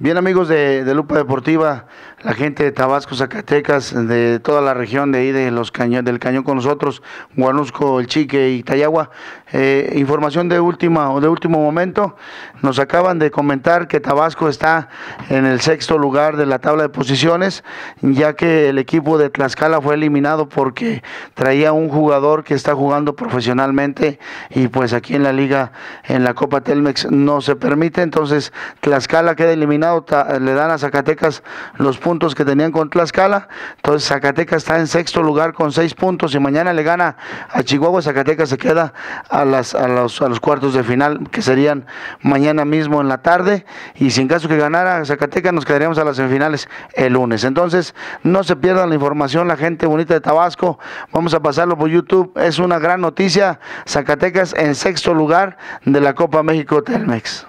Bien amigos de, Lupa Deportiva, la gente de Tabasco, Zacatecas, de toda la región de ahí, de los del cañón con nosotros, Guanusco, El Chique y Tayagua. Eh, información de última o de último momento, nos acaban de comentar que Tabasco está en el sexto lugar de la tabla de posiciones, ya que el equipo de Tlaxcala fue eliminado porque traía un jugador que está jugando profesionalmente y pues aquí en la liga, en la Copa Telmex no se permite, entonces Tlaxcala queda eliminado le dan a Zacatecas los puntos que tenían con Tlaxcala. Entonces Zacatecas está en sexto lugar con seis puntos. y mañana le gana a Chihuahua, Zacatecas se queda a, las, a, los, a los cuartos de final, que serían mañana mismo en la tarde. Y sin caso que ganara Zacatecas, nos quedaríamos a las semifinales el lunes. Entonces, no se pierdan la información, la gente bonita de Tabasco. Vamos a pasarlo por YouTube. Es una gran noticia. Zacatecas en sexto lugar de la Copa México Telmex.